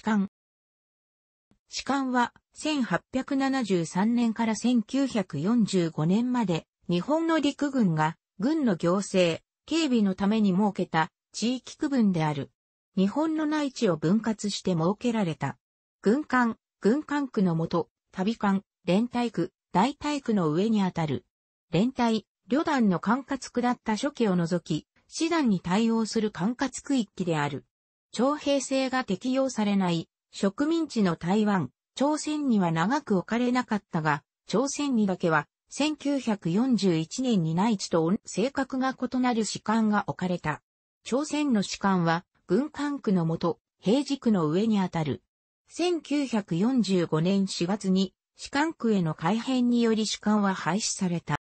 痴漢。士官は1873年から1945年まで日本の陸軍が軍の行政、警備のために設けた地域区分である。日本の内地を分割して設けられた。軍艦、軍艦区のもと、旅艦、連隊区、大隊区の上にあたる。連隊、旅団の管轄区だった初期を除き、師団に対応する管轄区域である。徴兵制が適用されない植民地の台湾、朝鮮には長く置かれなかったが、朝鮮にだけは1941年に内地と性格が異なる士官が置かれた。朝鮮の士官は軍管区のもと、平時区の上にあたる。1945年4月に士官区への改変により士官は廃止された。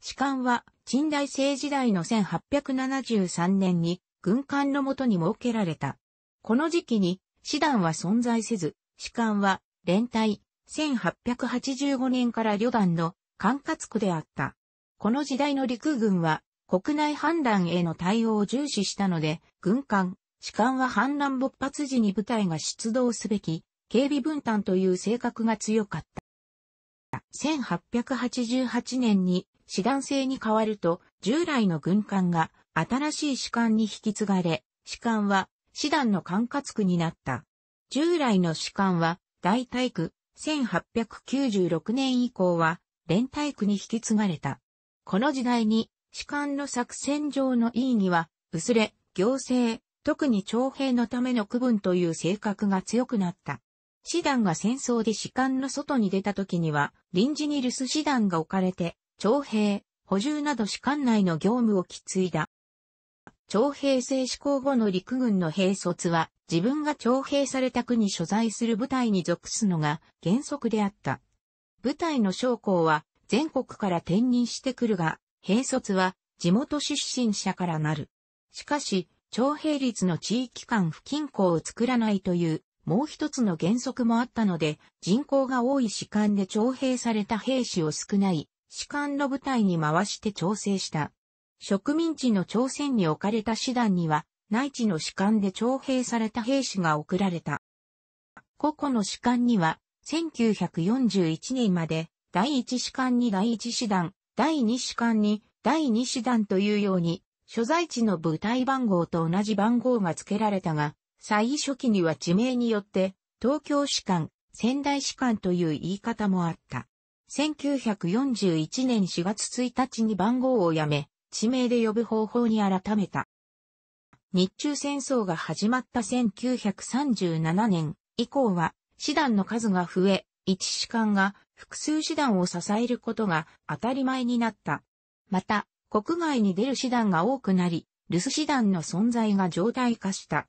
士官は、近代政時代の1873年に軍艦のもとに設けられた。この時期に、師団は存在せず、士官は、連隊、1885年から旅団の管轄区であった。この時代の陸軍は、国内反乱への対応を重視したので、軍艦、士官は反乱勃発時に部隊が出動すべき、警備分担という性格が強かった。1888年に師団制に変わると、従来の軍艦が新しい士官に引き継がれ、士官は、師団の管轄区になった。従来の士官は、大体区、1896年以降は、連体区に引き継がれた。この時代に、士官の作戦上の意義は、薄れ、行政、特に徴兵のための区分という性格が強くなった。師団が戦争で士官の外に出た時には、臨時に留守師団が置かれて、徴兵、補充など士官内の業務をき継いだ。徴兵制施行後の陸軍の兵卒は、自分が徴兵された国所在する部隊に属すのが原則であった。部隊の将校は全国から転任してくるが、兵卒は地元出身者からなる。しかし、徴兵率の地域間不均衡を作らないという、もう一つの原則もあったので、人口が多い士官で徴兵された兵士を少ない、士官の部隊に回して調整した。植民地の朝鮮に置かれた師団には、内地の士官で徴兵された兵士が送られた。個々の士官には、1941年まで、第一士官に第一師団、第二士官に第二師団というように、所在地の部隊番号と同じ番号が付けられたが、最初期には地名によって、東京士官、仙台士官という言い方もあった。1941年4月1日に番号をやめ、地名で呼ぶ方法に改めた。日中戦争が始まった1937年以降は、師団の数が増え、一士官が複数師団を支えることが当たり前になった。また、国外に出る師団が多くなり、留守師団の存在が常態化した。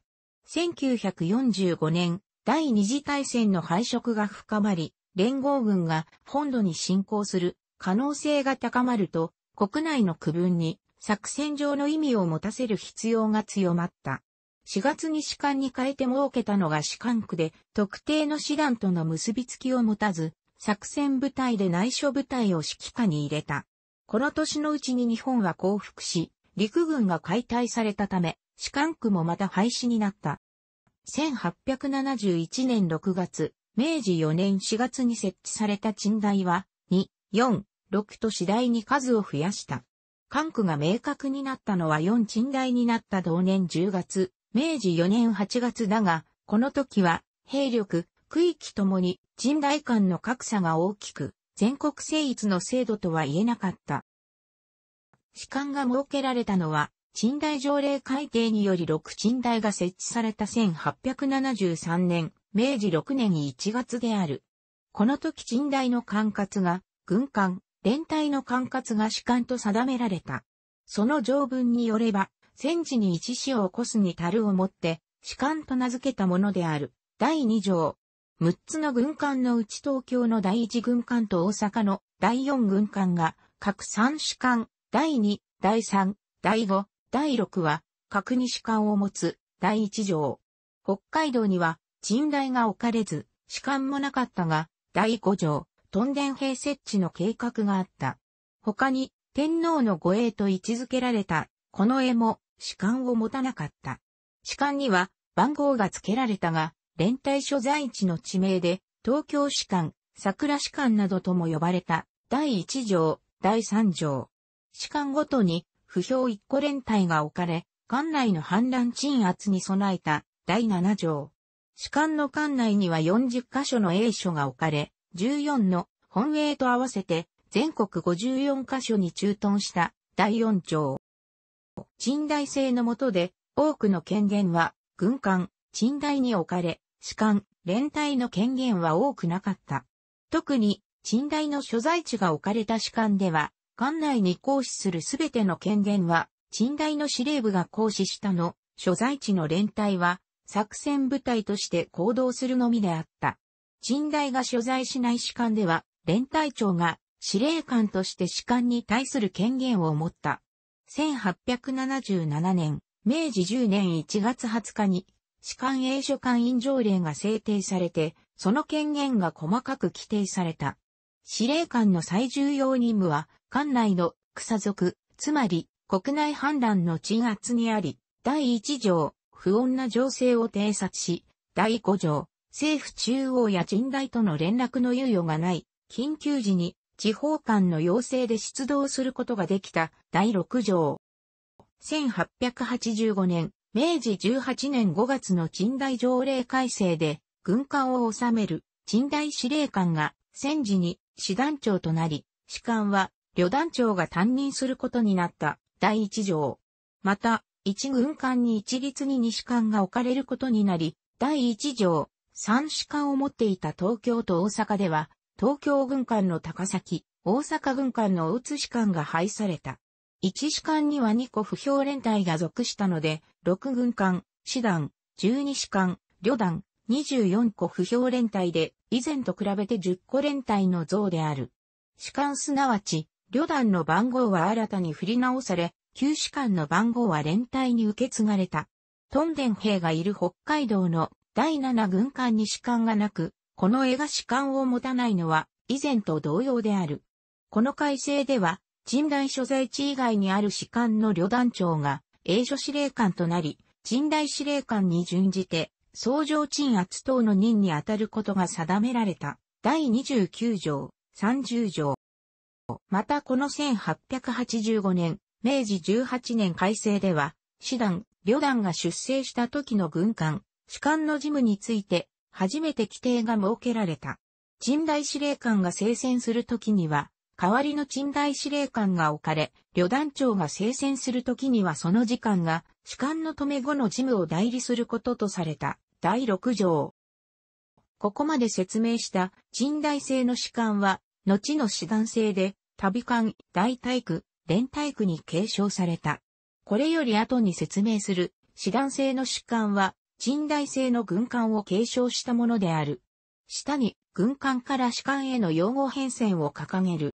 1945年、第二次大戦の敗色が深まり、連合軍が本土に侵攻する可能性が高まると、国内の区分に作戦上の意味を持たせる必要が強まった。4月に士官に変えて設けたのが士官区で、特定の師団との結びつきを持たず、作戦部隊で内緒部隊を指揮下に入れた。この年のうちに日本は降伏し、陸軍が解体されたため、士官区もまた廃止になった。1871年6月、明治4年4月に設置された賃代は、2、4、6と次第に数を増やした。管区が明確になったのは4鎮代になった同年10月、明治4年8月だが、この時は、兵力、区域ともに、鎮代間の格差が大きく、全国成一の制度とは言えなかった。士官が設けられたのは、鎮代条例改定により6鎮代が設置された1873年、明治6年1月である。この時賃代の管轄が、軍艦、連隊の管轄が主管と定められた。その条文によれば、戦時に一死を起こすに樽をもって、主管と名付けたものである。第二条。六つの軍艦のうち東京の第一軍艦と大阪の第四軍艦が、各三主管、第二、第三、第五、第六は、各二主管を持つ、第一条。北海道には、人代が置かれず、主管もなかったが、第五条、トンデン兵設置の計画があった。他に、天皇の護衛と位置づけられた、この絵も、士官を持たなかった。士官には、番号が付けられたが、連帯所在地の地名で、東京士官、桜士官などとも呼ばれた、第一条、第三条。士官ごとに、不評一個連帯が置かれ、館内の反乱鎮圧に備えた、第七条。士官の館内には40カ所の英所が置かれ、14の本営と合わせて全国54カ所に駐屯した第4町。賃代制の下で多くの権限は軍艦、賃代に置かれ、士官、連隊の権限は多くなかった。特に、賃代の所在地が置かれた士官では、艦内に行使するすべての権限は、賃代の司令部が行使したの、所在地の連隊は、作戦部隊として行動するのみであった。人代が所在しない士官では、連隊長が司令官として士官に対する権限を持った。1877年、明治10年1月20日に、士官栄所官員条例が制定されて、その権限が細かく規定された。司令官の最重要任務は、艦内の草族、つまり国内反乱の鎮圧にあり、第1条、不穏な情勢を偵察し、第5条、政府中央や人大との連絡の猶予がない、緊急時に地方間の要請で出動することができた第6条。1885年、明治18年5月の賃代条例改正で、軍艦を治める賃代司令官が戦時に師団長となり、士官は旅団長が担任することになった第1条。また、一軍艦に一律に西艦が置かれることになり、第1条、三士官を持っていた東京と大阪では、東京軍艦の高崎、大阪軍艦の大津士官が配された。一士官には二個不評連隊が属したので、六軍艦、師団、十二士官、旅団、二十四個不評連隊で、以前と比べて十個連隊の像である。士官すなわち、旅団の番号は新たに振り直され、旧士官の番号は連隊に受け継がれた。トンデン兵がいる北海道の第7軍艦に士官がなく、この絵が士官を持たないのは、以前と同様である。この改正では、陳代所在地以外にある士官の旅団長が、英所司令官となり、陳代司令官に準じて、総上鎮圧等の任に当たることが定められた。第29条、30条。またこの1885年、明治18年改正では、師団、旅団が出征した時の軍艦、主管の事務について、初めて規定が設けられた。鎮大司令官が聖戦するときには、代わりの鎮大司令官が置かれ、旅団長が聖戦するときにはその時間が、主管の止め後の事務を代理することとされた、第6条。ここまで説明した、鎮大制の主管は、後の師団制で、旅官、大体区、連体区に継承された。これより後に説明する、師団制の主管は、近代性の軍艦を継承したものである。下に軍艦から士官への用語変遷を掲げる。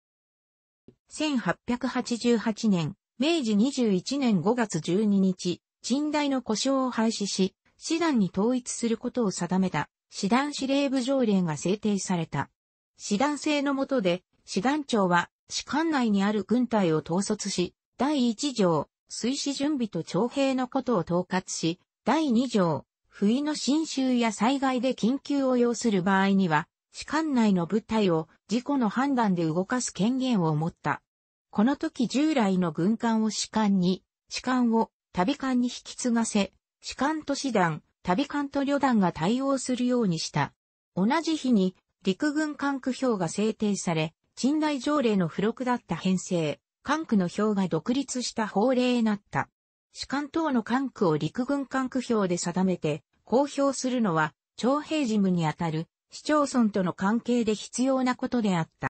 1888年、明治21年5月12日、近代の故障を廃止し、師団に統一することを定めた、師団司令部条例が制定された。師団制の下で、師団長は、士官内にある軍隊を統率し、第1条、水進準備と徴兵のことを統括し、第2条、不意の侵襲や災害で緊急を要する場合には、士官内の部隊を事故の判断で動かす権限を持った。この時従来の軍艦を士官に、士官を旅艦に引き継がせ、士官と師団、旅艦と旅団が対応するようにした。同じ日に陸軍管区表が制定され、賃代条例の付録だった編成、管区の表が独立した法令になった。士官等の管区を陸軍管区表で定めて、公表するのは、徴兵事務にあたる市町村との関係で必要なことであった。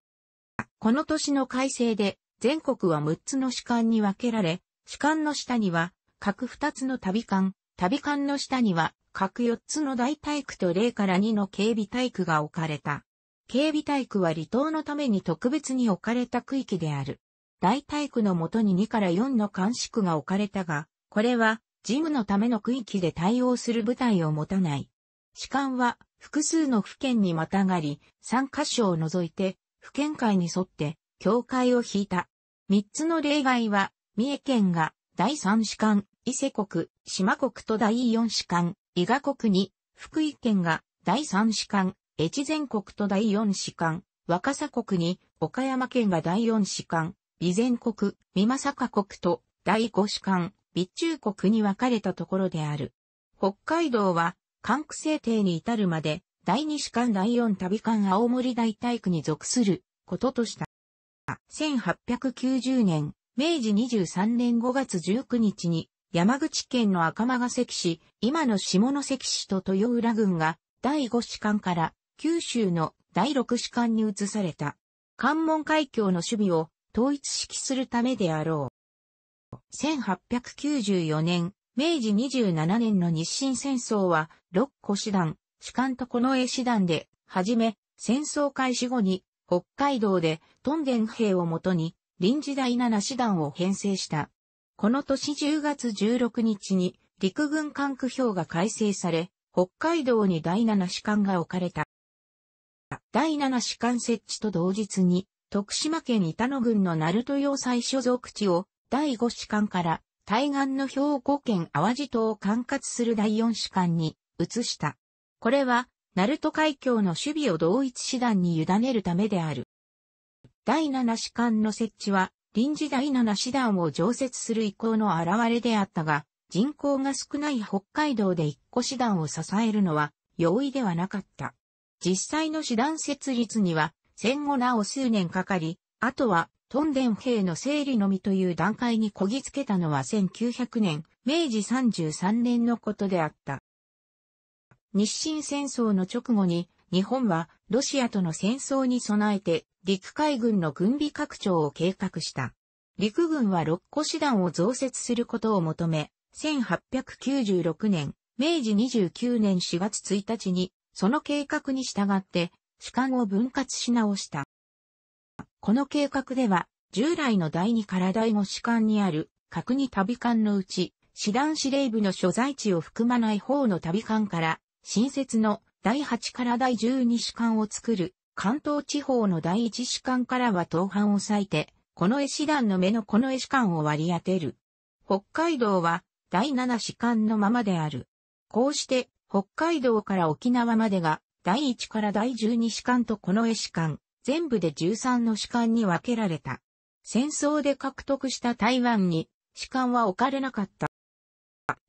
この年の改正で、全国は6つの士官に分けられ、士官の下には、各2つの旅館、旅館の下には、各4つの大体区と0から2の警備体区が置かれた。警備体区は離島のために特別に置かれた区域である。大体区のもとに2から4の監視区が置かれたが、これは、事務のための区域で対応する部隊を持たない。士官は、複数の府県にまたがり、3カ所を除いて、府県会に沿って、境界を引いた。3つの例外は、三重県が、第3士官、伊勢国、島国と第4士官、伊賀国に、福井県が、第3士官、越前国と第4士官、若狭国に、岡山県が第4士官、備前国、美作国と第5士官、備中国に分かれたところである。北海道は、関区制定に至るまで、第二士官第四旅官青森大体区に属することとした。1890年、明治23年5月19日に、山口県の赤間関市、今の下関市と豊浦郡が、第五士官から、九州の第六士官に移された。関門海峡の守備を統一式するためであろう。1894年、明治27年の日清戦争は、六個師団、士官と近衛師団で、はじめ、戦争開始後に、北海道で、トンデン兵をもとに、臨時第7師団を編成した。この年10月16日に、陸軍管区票が改正され、北海道に第7士官が置かれた。第7士官設置と同日に、徳島県板野郡の鳴門要塞所属地を第5士官から対岸の兵庫県淡路島を管轄する第4士官に移した。これは、鳴門海峡の守備を同一師団に委ねるためである。第7士官の設置は、臨時第7師団を常設する意向の表れであったが、人口が少ない北海道で一個師団を支えるのは容易ではなかった。実際の師団設立には戦後なお数年かかり、あとは屯田兵の整理のみという段階にこぎつけたのは1900年、明治33年のことであった。日清戦争の直後に、日本はロシアとの戦争に備えて、陸海軍の軍備拡張を計画した。陸軍は6個師団を増設することを求め、1896年、明治29年4月1日に、その計画に従って、主観を分割し直した。この計画では、従来の第二から第五士官にある、角二旅館のうち、師団司令部の所在地を含まない方の旅館から、新設の第8から第12士官を作る、関東地方の第1士官からは東藩を割いて、この絵師団の目のこの絵師官を割り当てる。北海道は、第7士官のままである。こうして、北海道から沖縄までが、第1から第12士官とこの絵師官、全部で13の士官に分けられた。戦争で獲得した台湾に士官は置かれなかった。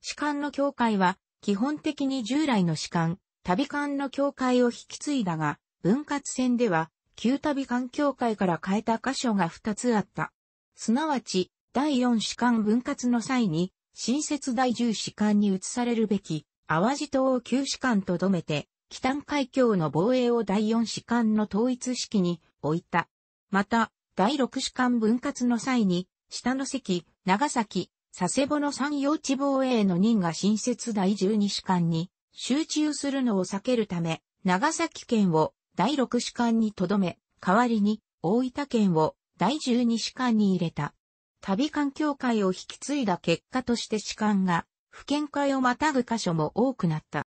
士官の境界は基本的に従来の士官、旅館の境界を引き継いだが、分割戦では旧旅館境界から変えた箇所が2つあった。すなわち、第4士官分割の際に、新設第10士官に移されるべき、淡路島を旧士官とどめて、北海峡の防衛を第四士官の統一式に置いた。また、第六士官分割の際に、下関、長崎、佐世保の三洋地防衛の任が新設第十二士官に集中するのを避けるため、長崎県を第六士官に留め、代わりに大分県を第十二士官に入れた。旅環境会を引き継いだ結果として士官が、府県会をまたぐ箇所も多くなった。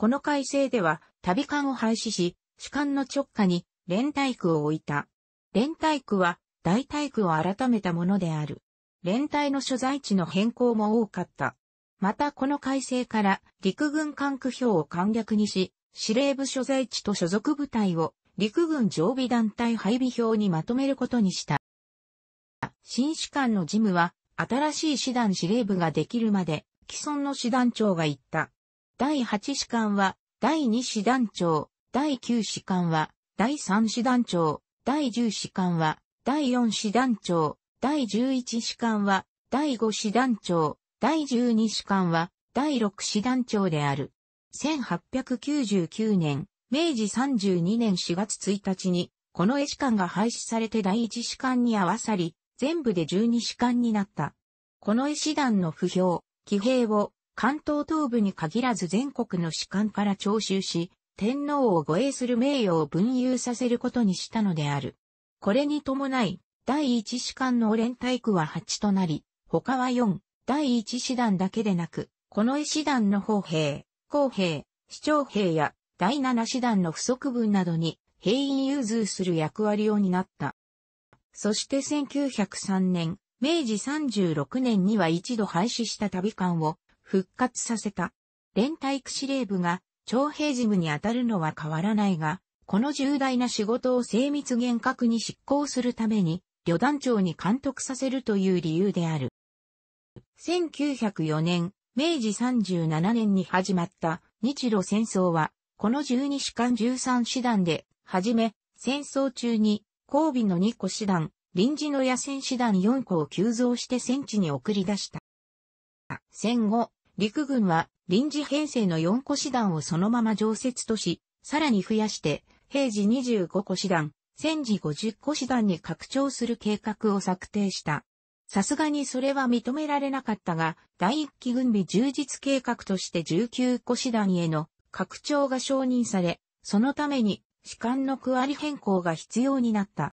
この改正では、旅館を廃止し、主館の直下に連帯区を置いた。連帯区は、大体区を改めたものである。連帯の所在地の変更も多かった。またこの改正から陸軍管区表を簡略にし、司令部所在地と所属部隊を陸軍常備団体配備表にまとめることにした。新士官の事務は新しい師団司令部ができるまで既存の師団長が言った。第8士官は、第2師団長、第9士官は、第3師団長、第10士官は、第4師団長、第11士官は、第5師団長、第12士官は、第6師団長である。1899年、明治32年4月1日に、この絵士官が廃止されて第1士官に合わさり、全部で12士官になった。この絵士団の不評、騎兵を関東東部に限らず全国の士官から徴収し、天皇を護衛する名誉を分有させることにしたのである。これに伴い、第一士官の連隊区は8となり、他は4、第一師団だけでなく、この絵師団の砲兵、工兵、市長兵や第七師団の不足分などに兵員融通する役割を担った。そして1903年、明治36年には一度廃止した旅館を復活させた。連隊区司令部が徴兵事務に当たるのは変わらないが、この重大な仕事を精密厳格に執行するために、旅団長に監督させるという理由である。1904年、明治37年に始まった日露戦争は、この12士官13師団で、はじめ、戦争中に、交尾の2個師団、臨時の野戦師団4個を急増して戦地に送り出した。戦後、陸軍は臨時編成の4個師団をそのまま常設とし、さらに増やして、平時25個師団、戦時50個師団に拡張する計画を策定した。さすがにそれは認められなかったが、第1期軍備充実計画として19個師団への拡張が承認され、そのために士官の区割り変更が必要になった。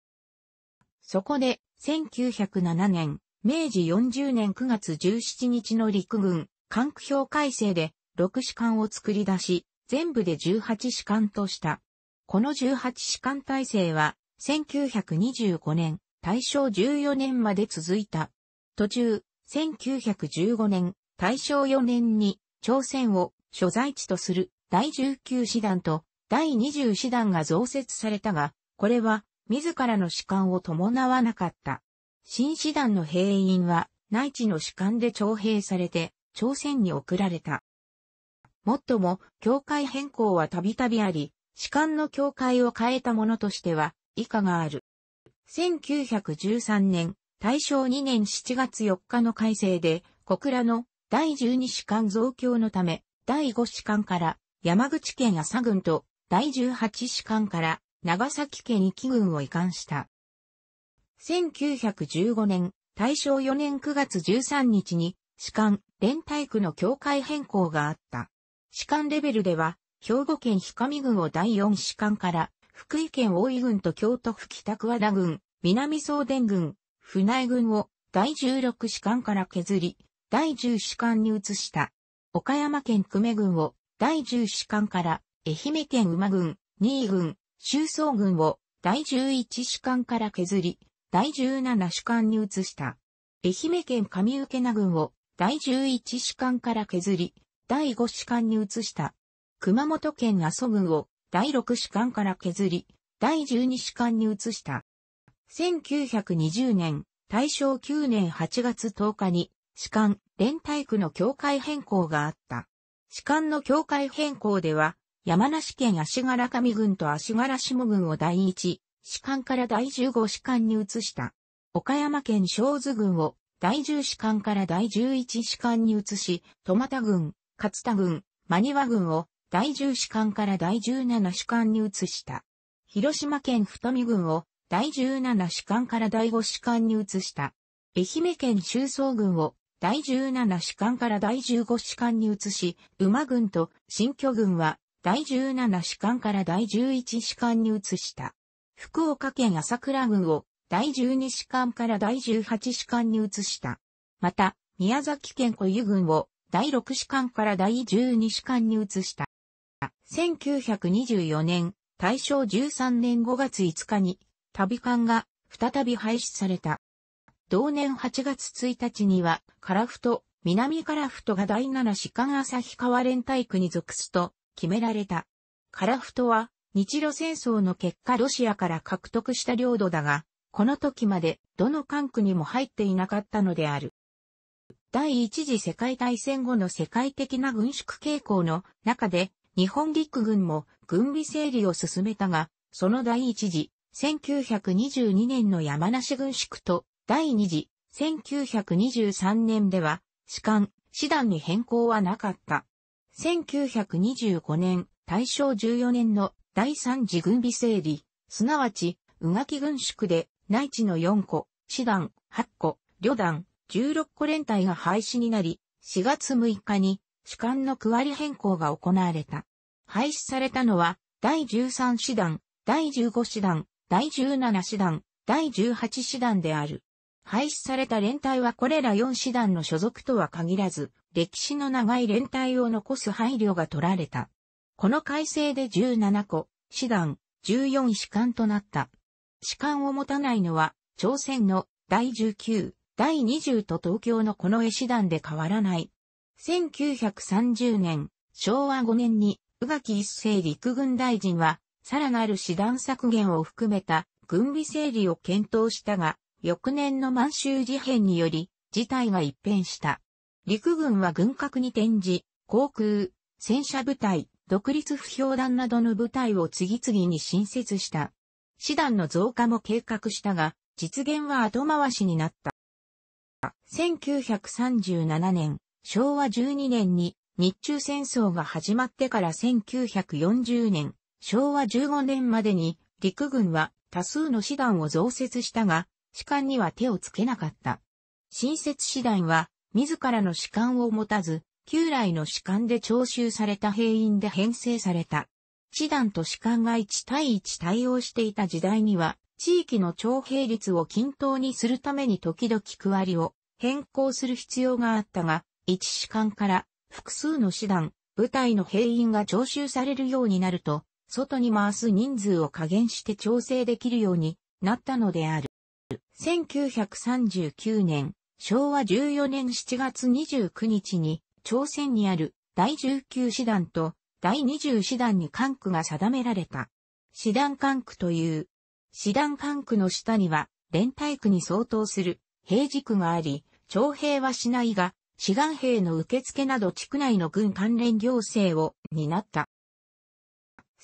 そこで、1907年、明治40年9月17日の陸軍、管区表改正で6士官を作り出し、全部で18士官とした。この18士官体制は、1925年、大正14年まで続いた。途中、1915年、大正4年に、朝鮮を所在地とする第19師団と第20師団が増設されたが、これは自らの士官を伴わなかった。新師団の兵員は内地の士官で徴兵されて、朝鮮に送られた。もっとも、教会変更はたびたびあり、士官の教会を変えたものとしては、以下がある。1913年、大正2年7月4日の改正で、小倉の第12士官増強のため、第5士官から山口県朝郡と第18士官から長崎県に岐軍を移管した。1915年、大正4年9月13日に士官連帯区の境界変更があった。士官レベルでは、兵庫県氷上郡を第4士官から、福井県大井郡と京都府北桑田郡、南総伝郡、船江郡を第16士官から削り、第10士官に移した。岡山県久米郡を第10士官から愛媛県馬郡、新郡、周総郡を第11士官から削り、第17士官に移した。愛媛県上受名郡を第11士官から削り、第5士官に移した。熊本県阿蘇郡を第6士官から削り、第12士官に移した。1920年、大正9年8月10日に、士官、連隊区の境界変更があった。士官の境界変更では、山梨県足柄上郡と足柄下郡を第1、士官から第15士官に移した。岡山県小津郡を第10士官から第11士官に移し、戸又軍、勝田軍、真庭軍を第10士官から第17士官に移した。広島県太見軍を第17士官から第5士官に移した。愛媛県周総軍を第17士官から第15士官に移し、馬軍と新居軍は第17士官から第11士官に移した。福岡県朝倉軍を第12士官から第18士官に移した。また、宮崎県固有軍を第6士官から第12士官に移した。1924年、大正13年5月5日に、旅館が再び廃止された。同年8月1日には、樺太、南カラフトが第7士官旭川連隊区に属すと決められた。カラフトは、日露戦争の結果ロシアから獲得した領土だが、この時までどの管区にも入っていなかったのである。第一次世界大戦後の世界的な軍縮傾向の中で日本陸軍も軍備整理を進めたが、その第一次1922年の山梨軍縮と第二次1923年では士官、師団に変更はなかった。1925年、大正14年の第三次軍備整理、すなわち、うがき軍縮で内地の4個、師団8個、旅団16個連隊が廃止になり、4月6日に主管の区割り変更が行われた。廃止されたのは、第13師団、第15師団、第17師団、第18師団である。廃止された連隊はこれら4師団の所属とは限らず、歴史の長い連隊を残す配慮が取られた。この改正で17個、師団、14士官となった。士官を持たないのは、朝鮮の第19、第20と東京のこの絵師団で変わらない。1930年、昭和5年に、宇垣一世陸軍大臣は、さらなる師団削減を含めた軍備整理を検討したが、翌年の満州事変により、事態が一変した。陸軍は軍拡に転じ、航空、戦車部隊、独立不評団などの部隊を次々に新設した。師団の増加も計画したが、実現は後回しになった。1937年、昭和12年に日中戦争が始まってから1940年、昭和15年までに陸軍は多数の師団を増設したが、士官には手をつけなかった。新設師団は自らの士官を持たず、旧来の士官で徴収された兵員で編成された。一団と士官が一対一対応していた時代には、地域の徴兵率を均等にするために時々区割りを変更する必要があったが、一士官から複数の師団、部隊の兵員が徴収されるようになると、外に回す人数を加減して調整できるようになったのである。1939年、昭和14年7月29日に、朝鮮にある第19師団と第20師団に管区が定められた。師団管区という。師団管区の下には、連隊区に相当する平時区があり、徴兵はしないが、志願兵の受付など地区内の軍関連行政を担った。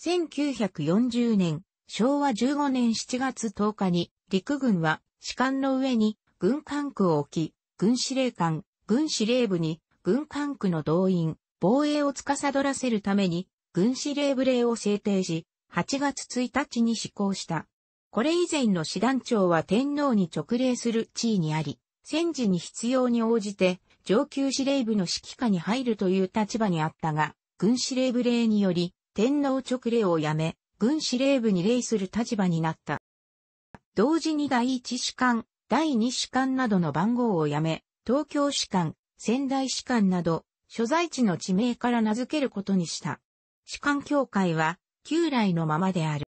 1940年、昭和15年7月10日に、陸軍は、士官の上に、軍管区を置き、軍司令官、軍司令部に、軍管区の動員、防衛を司らせるために、軍司令部令を制定し、8月1日に施行した。これ以前の師団長は天皇に直令する地位にあり、戦時に必要に応じて上級司令部の指揮下に入るという立場にあったが、軍司令部令により天皇直令をやめ、軍司令部に令する立場になった。同時に第一士官、第二士官などの番号をやめ、東京士官、仙台士官など所在地の地名から名付けることにした。士官協会は、旧来のままである。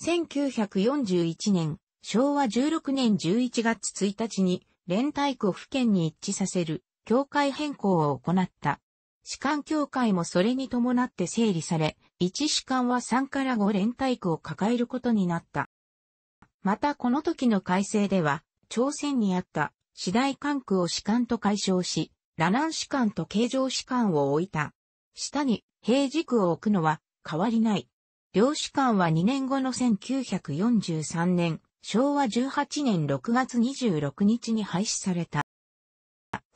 1941年、昭和16年11月1日に、連帯区府県に一致させる、協会変更を行った。士官協会もそれに伴って整理され、1士官は3から5連帯区を抱えることになった。またこの時の改正では、朝鮮にあった、次第管区を士官と解消し、ラナン士官と形状士官を置いた。下に平軸を置くのは変わりない。両士官は2年後の1943年、昭和18年6月26日に廃止された。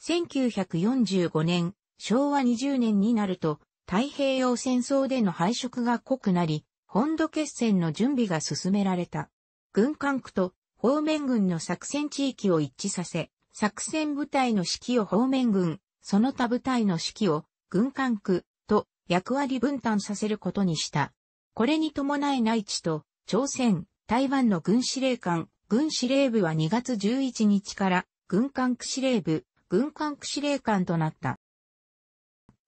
1945年、昭和20年になると、太平洋戦争での敗色が濃くなり、本土決戦の準備が進められた。軍管区と方面軍の作戦地域を一致させ、作戦部隊の指揮を方面軍、その他部隊の指揮を軍管区と役割分担させることにした。これに伴い内地と朝鮮、台湾の軍司令官、軍司令部は2月11日から軍管区司令部、軍管区司令官となった。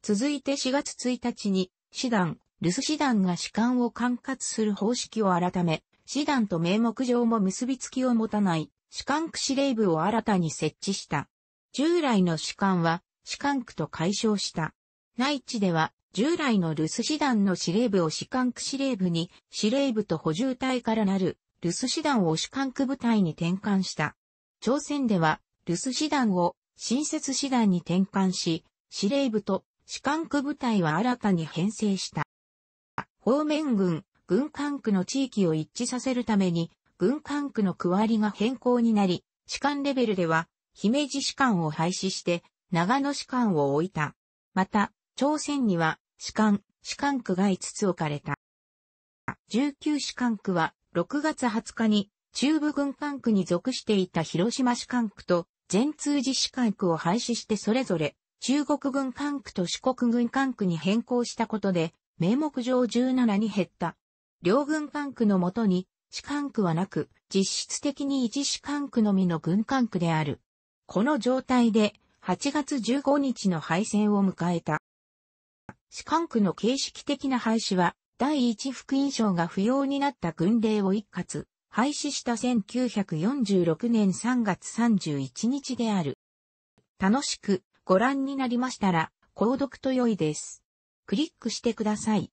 続いて4月1日に、師団、留守師団が士官を管轄する方式を改め、師団と名目上も結びつきを持たない士官区司令部を新たに設置した。従来の士官は士官区と解消した。内地では従来の留守師団の司令部を士官区司令部に司令部と補充隊からなる留守師団を士官区部隊に転換した。朝鮮では留守師団を新設師団に転換し、司令部と士官区部隊は新たに編成した。方面軍、軍管区の地域を一致させるために、軍管区の区割りが変更になり、士官レベルでは、姫路士官を廃止して、長野士官を置いた。また、朝鮮には、士官、士官区が5つ置かれた。19士官区は、6月20日に、中部軍管区に属していた広島士官区と、全通寺士官区を廃止してそれぞれ、中国軍管区と四国軍管区に変更したことで、名目上17に減った。両軍管区のもとに、士官区はなく、実質的に一士官区のみの軍管区である。この状態で、8月15日の敗戦を迎えた。士官区の形式的な廃止は、第一福音章が不要になった軍令を一括、廃止した1946年3月31日である。楽しくご覧になりましたら、購読と良いです。クリックしてください。